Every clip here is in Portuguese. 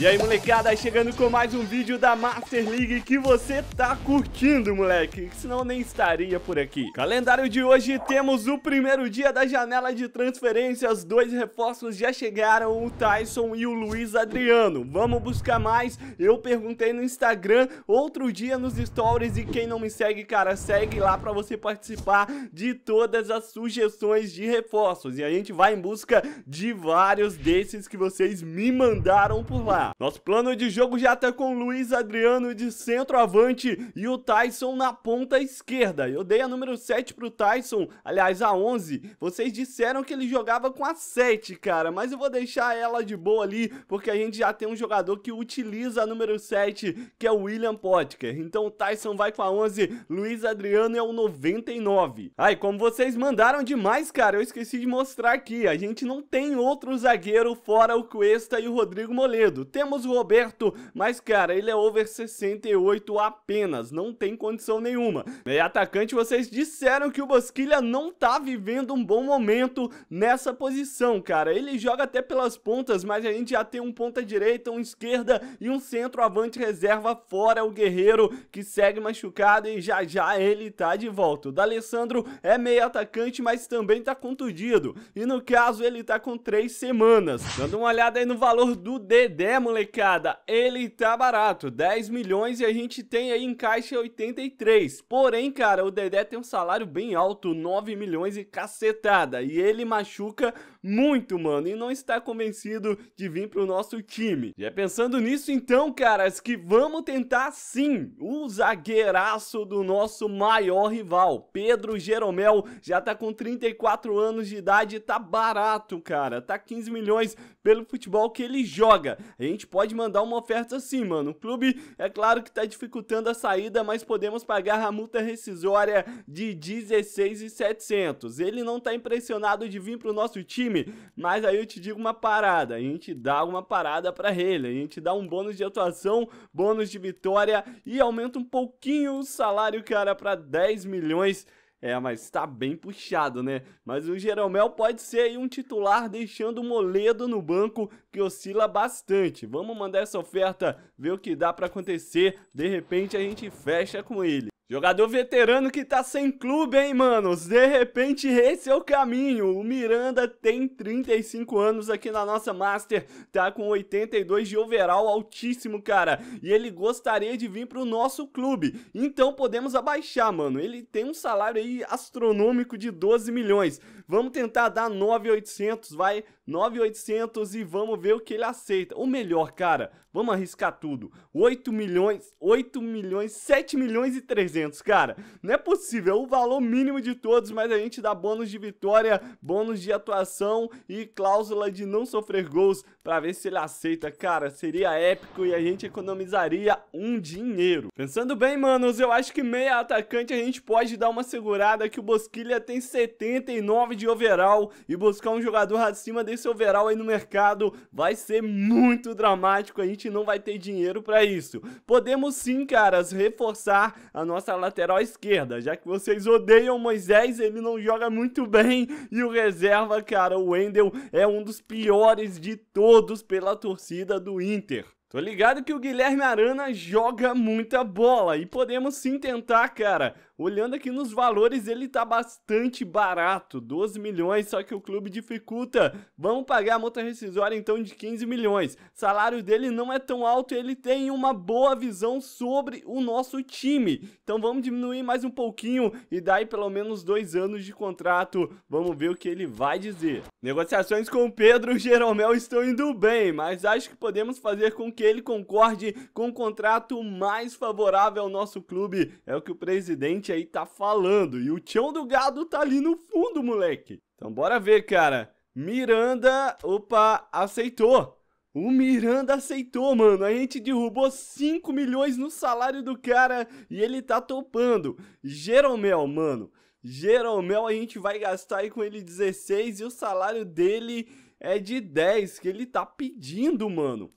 E aí, molecada, chegando com mais um vídeo da Master League que você tá curtindo, moleque, senão nem estaria por aqui. Calendário de hoje, temos o primeiro dia da janela de transferências, dois reforços já chegaram, o Tyson e o Luiz Adriano. Vamos buscar mais? Eu perguntei no Instagram, outro dia nos stories, e quem não me segue, cara, segue lá pra você participar de todas as sugestões de reforços. E a gente vai em busca de vários desses que vocês me mandaram por lá. Nosso plano de jogo já tá com o Luiz Adriano de centroavante e o Tyson na ponta esquerda. Eu dei a número 7 pro Tyson, aliás, a 11. Vocês disseram que ele jogava com a 7, cara, mas eu vou deixar ela de boa ali, porque a gente já tem um jogador que utiliza a número 7, que é o William Potker. Então o Tyson vai com a 11, Luiz Adriano é o 99. Ai, ah, como vocês mandaram demais, cara, eu esqueci de mostrar aqui. A gente não tem outro zagueiro fora o Cuesta e o Rodrigo Moledo. Temos o Roberto, mas cara, ele é over 68 apenas, não tem condição nenhuma. E é, atacante, vocês disseram que o Bosquilha não tá vivendo um bom momento nessa posição, cara. Ele joga até pelas pontas, mas a gente já tem um ponta direita, um esquerda e um centroavante reserva fora o Guerreiro, que segue machucado e já já ele tá de volta. O D'Alessandro é meio atacante, mas também tá contundido. E no caso, ele tá com três semanas. Dando uma olhada aí no valor do Dedé, molecada, ele tá barato, 10 milhões e a gente tem aí em caixa 83. Porém, cara, o Dedé tem um salário bem alto, 9 milhões e cacetada, e ele machuca muito, mano, e não está convencido de vir pro nosso time. Já é pensando nisso, então, caras, que vamos tentar sim o zagueiraço do nosso maior rival. Pedro Jeromel já tá com 34 anos de idade, tá barato, cara. Tá 15 milhões pelo futebol que ele joga. A gente pode mandar uma oferta assim, mano. O clube, é claro que tá dificultando a saída, mas podemos pagar a multa rescisória de 16,700. Ele não tá impressionado de vir pro nosso time time. Mas aí eu te digo uma parada, a gente dá uma parada para ele, a gente dá um bônus de atuação, bônus de vitória e aumenta um pouquinho o salário, cara, para 10 milhões. É, mas tá bem puxado, né? Mas o Jeromel pode ser aí um titular deixando o Moledo no banco, que oscila bastante. Vamos mandar essa oferta, ver o que dá para acontecer. De repente a gente fecha com ele. Jogador veterano que tá sem clube, hein, manos? De repente, esse é o caminho. O Miranda tem 35 anos aqui na nossa Master, tá com 82 de overall altíssimo, cara. E ele gostaria de vir pro nosso clube. Então podemos abaixar, mano. Ele tem um salário aí astronômico de 12 milhões. Vamos tentar dar 9,800, vai 9,800 e vamos ver o que ele aceita. Ou melhor, cara, Vamos arriscar tudo. 8 milhões, 8 milhões, 7 milhões e 300, cara. Não é possível, é o valor mínimo de todos, mas a gente dá bônus de vitória, bônus de atuação e cláusula de não sofrer gols para ver se ele aceita, cara. Seria épico e a gente economizaria um dinheiro. Pensando bem, manos, eu acho que meia atacante a gente pode dar uma segurada que o Bosquilha tem 79 de overall e buscar um jogador acima desse overall aí no mercado vai ser muito dramático. A gente gente não vai ter dinheiro para isso. Podemos sim, caras, reforçar a nossa lateral esquerda, já que vocês odeiam Moisés, ele não joga muito bem e o reserva, cara, o Wendel é um dos piores de todos pela torcida do Inter. Tô ligado que o Guilherme Arana joga muita bola e podemos sim tentar, cara, Olhando aqui nos valores, ele tá bastante barato, 12 milhões, só que o clube dificulta. Vamos pagar a multa rescisória então de 15 milhões. Salário dele não é tão alto e ele tem uma boa visão sobre o nosso time. Então vamos diminuir mais um pouquinho e dar pelo menos dois anos de contrato. Vamos ver o que ele vai dizer. Negociações com o Pedro Jeromel estão indo bem, mas acho que podemos fazer com que ele concorde com um contrato mais favorável ao nosso clube. É o que o presidente gente aí tá falando. E o Tião do Gado tá ali no fundo, moleque. Então bora ver, cara. Miranda, opa, aceitou. O Miranda aceitou, mano. A gente derrubou 5 milhões no salário do cara e ele tá topando. Jeromel, mano. Jeromel a gente vai gastar aí com ele 16 e o salário dele é de 10 que ele tá pedindo, mano.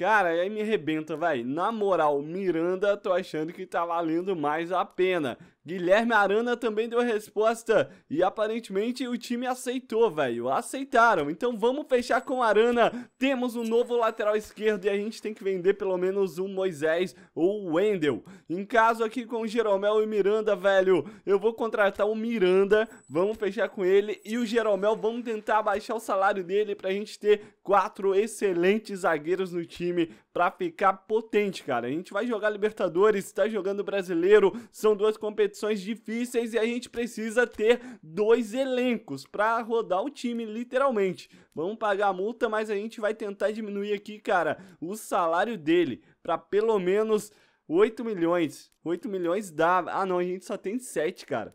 Cara, aí me arrebenta, vai. Na moral, Miranda, tô achando que tá valendo mais a pena. Guilherme Arana também deu a resposta e aparentemente o time aceitou, velho. Aceitaram. Então vamos fechar com Arana. Temos um novo lateral esquerdo e a gente tem que vender pelo menos um Moisés ou o Wendel. Em caso aqui com Jeromel e Miranda, velho, eu vou contratar o Miranda. Vamos fechar com ele e o Jeromel. Vamos tentar baixar o salário dele pra gente ter quatro excelentes zagueiros no time pra ficar potente, cara. A gente vai jogar Libertadores, tá jogando Brasileiro, são duas competições competições difíceis e a gente precisa ter dois elencos para rodar o time, literalmente. Vamos pagar a multa, mas a gente vai tentar diminuir aqui, cara, o salário dele para pelo menos 8 milhões. 8 milhões dá. Ah, não, a gente só tem 7, cara.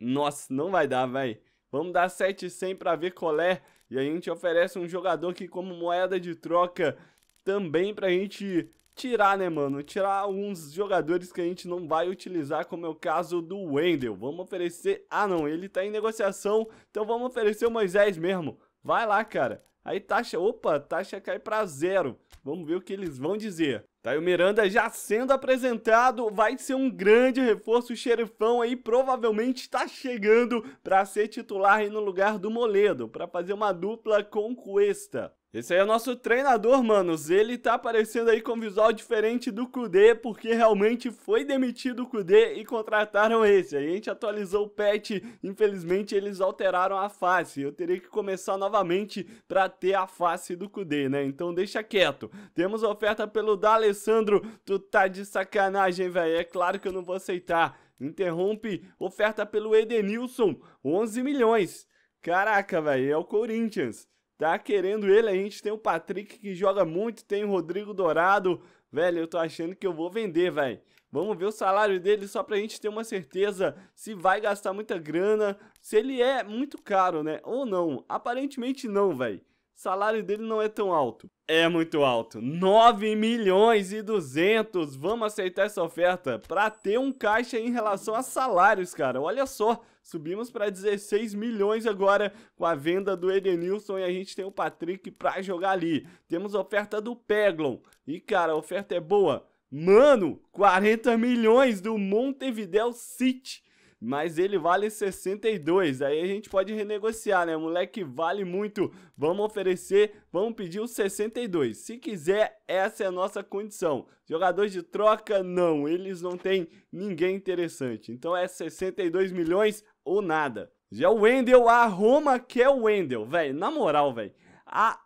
Nossa, não vai dar, vai. Vamos dar 700 para ver qual é. E a gente oferece um jogador que como moeda de troca também para a gente tirar, né, mano? Tirar uns jogadores que a gente não vai utilizar, como é o caso do Wendel. Vamos oferecer... Ah, não, ele tá em negociação, então vamos oferecer o Moisés mesmo. Vai lá, cara. Aí taxa... Opa, taxa cai pra zero. Vamos ver o que eles vão dizer. Tá aí o Miranda já sendo apresentado, vai ser um grande reforço, o xerifão aí provavelmente está chegando para ser titular aí no lugar do Moledo, para fazer uma dupla com Cuesta. Esse aí é o nosso treinador, manos. Ele tá aparecendo aí com visual diferente do Kudê, porque realmente foi demitido o Kudê e contrataram esse. Aí a gente atualizou o patch, infelizmente eles alteraram a face. Eu teria que começar novamente pra ter a face do Kudê, né? Então deixa quieto. Temos oferta pelo D'Alessandro. Tu tá de sacanagem, velho. É claro que eu não vou aceitar. Interrompe. Oferta pelo Edenilson. 11 milhões. Caraca, velho. É o Corinthians. Tá querendo ele, a gente tem o Patrick que joga muito, tem o Rodrigo Dourado. Velho, eu tô achando que eu vou vender, velho. Vamos ver o salário dele só pra gente ter uma certeza se vai gastar muita grana, se ele é muito caro, né? Ou não. Aparentemente não, velho salário dele não é tão alto. É muito alto. 9 milhões e 200. Vamos aceitar essa oferta para ter um caixa em relação a salários, cara. Olha só, subimos para 16 milhões agora com a venda do Edenilson e a gente tem o Patrick para jogar ali. Temos oferta do Peglon. E cara, a oferta é boa. Mano, 40 milhões do Montevideo City mas ele vale 62. Aí a gente pode renegociar, né? moleque vale muito. Vamos oferecer, vamos pedir o 62. Se quiser, essa é a nossa condição. Jogadores de troca, não. Eles não têm ninguém interessante. Então é 62 milhões ou nada. Já o Wendel, a Roma quer o Wendel, velho. Na moral, velho. A...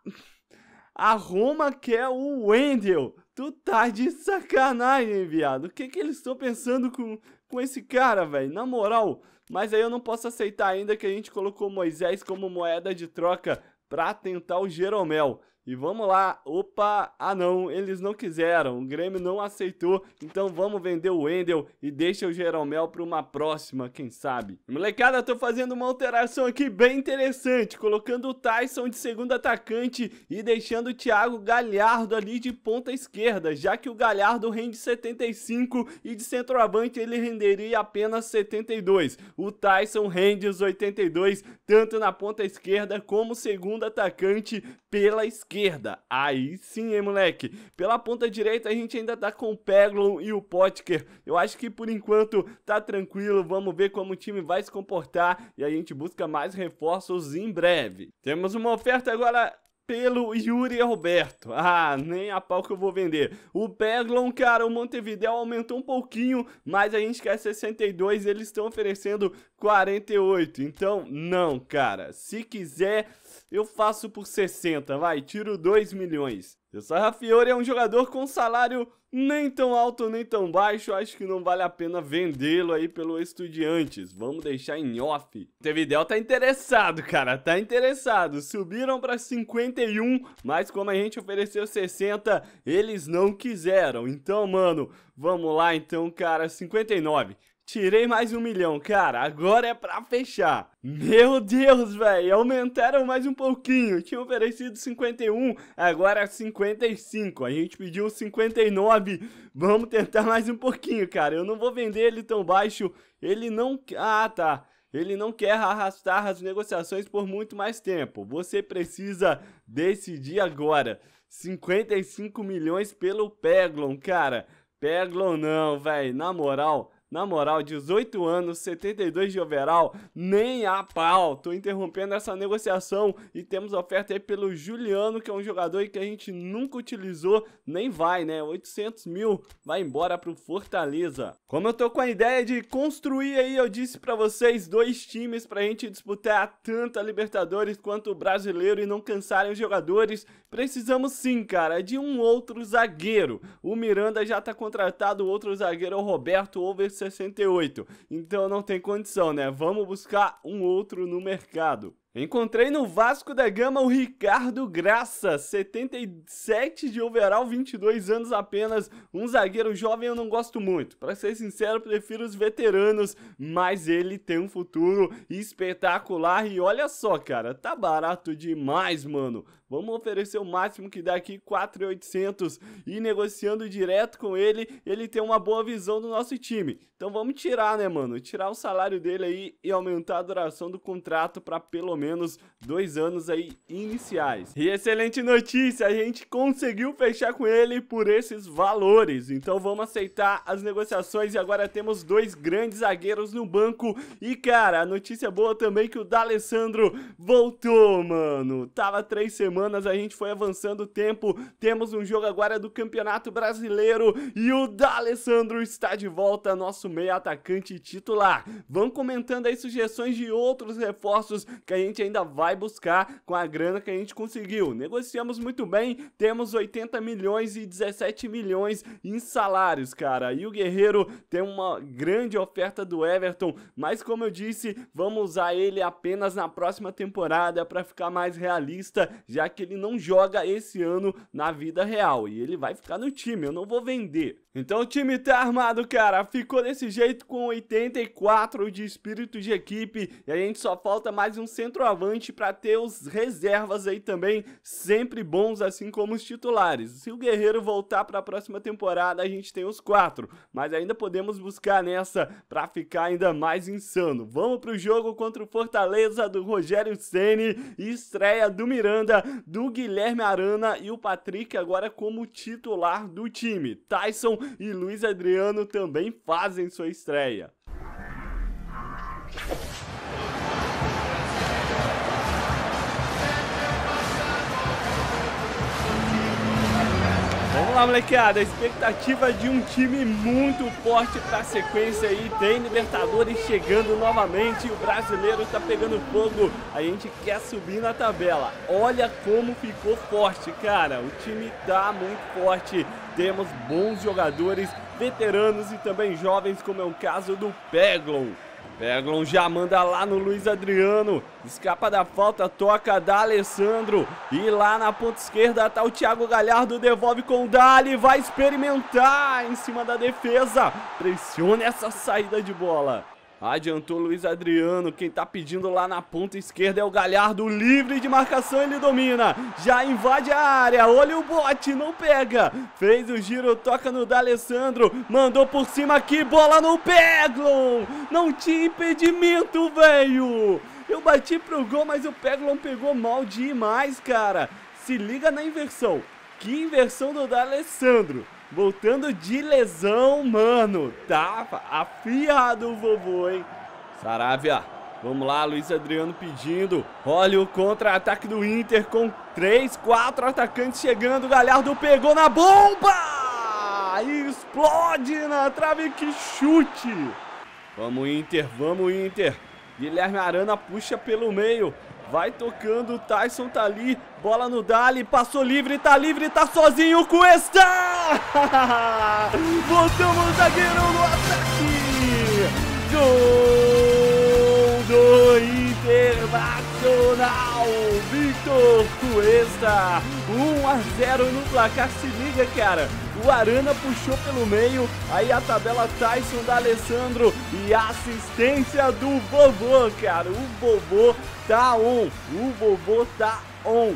a Roma quer o Wendel. Tu tá de sacanagem, viado. O que que eles estão pensando com, com esse cara, velho. Na moral. Mas aí eu não posso aceitar ainda que a gente colocou Moisés como moeda de troca pra tentar o Jeromel. E vamos lá. Opa! Ah não, eles não quiseram. O Grêmio não aceitou. Então vamos vender o Wendel e deixa o Jeromel para uma próxima, quem sabe. Molecada, estou tô fazendo uma alteração aqui bem interessante, colocando o Tyson de segundo atacante e deixando o Thiago Galhardo ali de ponta esquerda, já que o Galhardo rende 75 e de centroavante ele renderia apenas 72. O Tyson rende os 82 tanto na ponta esquerda como segundo atacante pela esquerda esquerda. Aí sim, hein, moleque. Pela ponta direita a gente ainda tá com o Peglon e o Potker. Eu acho que por enquanto tá tranquilo. Vamos ver como o time vai se comportar e a gente busca mais reforços em breve. Temos uma oferta agora pelo Yuri Roberto. Ah, nem a pau que eu vou vender. O Peglon, cara, o Montevideo aumentou um pouquinho, mas a gente quer 62 eles estão oferecendo 48. Então, não, cara. Se quiser, eu faço por 60, vai. Tiro 2 milhões. O Sarrafiore é um jogador com salário nem tão alto nem tão baixo, acho que não vale a pena vendê-lo aí pelo Estudiantes. Vamos deixar em off. O tá interessado, cara, tá interessado. Subiram para 51, mas como a gente ofereceu 60, eles não quiseram. Então, mano, vamos lá então, cara, 59. Tirei mais um milhão, cara. Agora é pra fechar. Meu Deus, velho. Aumentaram mais um pouquinho. Tinha oferecido 51, agora é 55. A gente pediu 59. Vamos tentar mais um pouquinho, cara. Eu não vou vender ele tão baixo. Ele não. Ah, tá. Ele não quer arrastar as negociações por muito mais tempo. Você precisa decidir agora. 55 milhões pelo Peglon, cara. Peglon não, velho. Na moral. Na moral, 18 anos, 72 de overall, nem a pau. Tô interrompendo essa negociação e temos oferta aí pelo Juliano, que é um jogador que a gente nunca utilizou, nem vai, né? 800 mil vai embora pro Fortaleza. Como eu tô com a ideia de construir aí, eu disse para vocês, dois times pra gente disputar tanto a Libertadores quanto o Brasileiro e não cansarem os jogadores, precisamos sim, cara, de um outro zagueiro. O Miranda já tá contratado, o outro zagueiro é o Roberto Over 168. Então não tem condição, né? Vamos buscar um outro no mercado. Encontrei no Vasco da Gama o Ricardo Graça, 77 de overall, 22 anos apenas, um zagueiro jovem eu não gosto muito. Para ser sincero, prefiro os veteranos, mas ele tem um futuro espetacular e olha só, cara, tá barato demais, mano. Vamos oferecer o máximo que dá aqui, 4,800 e negociando direto com ele, ele tem uma boa visão do nosso time. Então vamos tirar, né, mano? Tirar o salário dele aí e aumentar a duração do contrato para pelo menos dois anos aí iniciais. E excelente notícia, a gente conseguiu fechar com ele por esses valores. Então vamos aceitar as negociações e agora temos dois grandes zagueiros no banco. E cara, a notícia boa também é que o D'Alessandro voltou, mano. Tava três semanas, a gente foi avançando o tempo. Temos um jogo agora do Campeonato Brasileiro e o D'Alessandro está de volta, nosso meio atacante titular. Vão comentando aí sugestões de outros reforços que a gente gente ainda vai buscar com a grana que a gente conseguiu. Negociamos muito bem, temos 80 milhões e 17 milhões em salários, cara. E o Guerreiro tem uma grande oferta do Everton, mas como eu disse, vamos usar ele apenas na próxima temporada para ficar mais realista, já que ele não joga esse ano na vida real e ele vai ficar no time, eu não vou vender. Então o time tá armado, cara. Ficou desse jeito com 84 de espírito de equipe e a gente só falta mais um centro centroavante para ter os reservas aí também, sempre bons, assim como os titulares. Se o Guerreiro voltar para a próxima temporada, a gente tem os quatro, mas ainda podemos buscar nessa para ficar ainda mais insano. Vamos para o jogo contra o Fortaleza do Rogério Ceni, estreia do Miranda, do Guilherme Arana e o Patrick agora como titular do time. Tyson e Luiz Adriano também fazem sua estreia. Vamos lá, molequeada. expectativa de um time muito forte para a sequência aí. Tem Libertadores chegando novamente. O brasileiro está pegando fogo. A gente quer subir na tabela. Olha como ficou forte, cara. O time tá muito forte. Temos bons jogadores, veteranos e também jovens, como é o caso do Peglon. Berglon já manda lá no Luiz Adriano. Escapa da falta, toca da Alessandro. E lá na ponta esquerda tá o Thiago Galhardo. Devolve com o Dali. Vai experimentar em cima da defesa. Pressiona essa saída de bola. Adiantou Luiz Adriano. Quem tá pedindo lá na ponta esquerda é o Galhardo. Livre de marcação, ele domina. Já invade a área. Olha o bote, não pega. Fez o giro, toca no D'Alessandro. Mandou por cima aqui. Bola no pé, Glon. Não tinha impedimento, velho. Eu bati pro gol, mas o Peglon pegou mal demais, cara. Se liga na inversão. Que inversão do D'Alessandro. Voltando de lesão, mano. Tá afiado o vovô, hein? Saravia. Vamos lá, Luiz Adriano pedindo. Olha o contra-ataque do Inter com 3, 4 atacantes chegando. Galhardo pegou na bomba! explode na trave, que chute! Vamos, Inter, vamos, Inter. Guilherme Arana puxa pelo meio. Vai tocando, o Tyson tá ali, bola no Dali, passou livre, tá livre, tá sozinho, Cuesta! o zagueiro no ataque! Gol do Internacional! Vitor Cuesta. 1 a 0 no placar, se liga, cara. O Arana puxou pelo meio, aí a tabela Tyson da Alessandro e a assistência do Vovô, cara. O Vovô tá on, o Vovô tá on.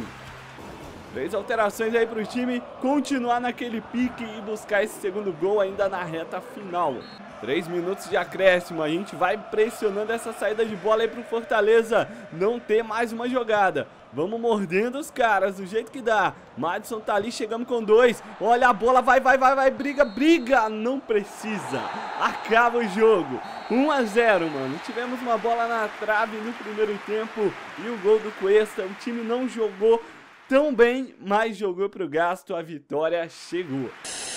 Três alterações aí pro time continuar naquele pique e buscar esse segundo gol ainda na reta final. Três minutos de acréscimo, a gente vai pressionando essa saída de bola aí pro Fortaleza não ter mais uma jogada. Vamos mordendo os caras do jeito que dá. Madison tá ali, chegamos com dois. Olha a bola, vai, vai, vai, vai, briga, briga. Não precisa. Acaba o jogo. 1 a 0, mano. Tivemos uma bola na trave no primeiro tempo e o gol do Cuesta. O time não jogou tão bem, mas jogou pro gasto. A vitória chegou.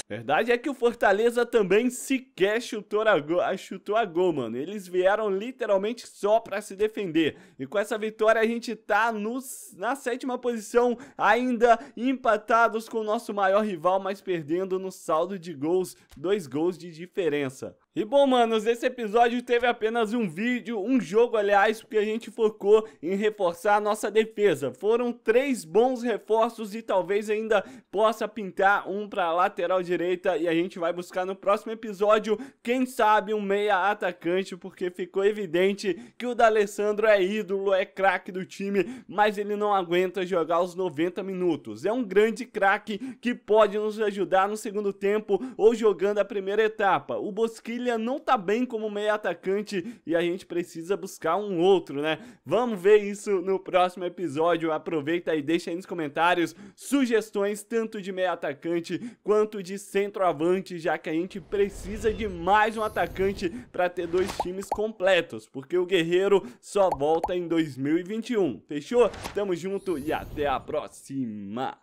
Verdade é que o Fortaleza também sequer chutou a, gol, chutou a gol, mano. Eles vieram literalmente só para se defender. E com essa vitória a gente tá nos, na sétima posição, ainda empatados com o nosso maior rival, mas perdendo no saldo de gols, dois gols de diferença. E bom, manos, esse episódio teve apenas um vídeo, um jogo, aliás, porque a gente focou em reforçar a nossa defesa. Foram três bons reforços e talvez ainda possa pintar um para lateral direita e a gente vai buscar no próximo episódio, quem sabe, um meia atacante, porque ficou evidente que o D'Alessandro é ídolo, é craque do time, mas ele não aguenta jogar os 90 minutos. É um grande craque que pode nos ajudar no segundo tempo ou jogando a primeira etapa. O Bosquilha William não tá bem como meio atacante e a gente precisa buscar um outro, né? Vamos ver isso no próximo episódio. Aproveita e deixa aí nos comentários sugestões tanto de meio atacante quanto de centroavante, já que a gente precisa de mais um atacante para ter dois times completos, porque o Guerreiro só volta em 2021. Fechou? Tamo junto e até a próxima.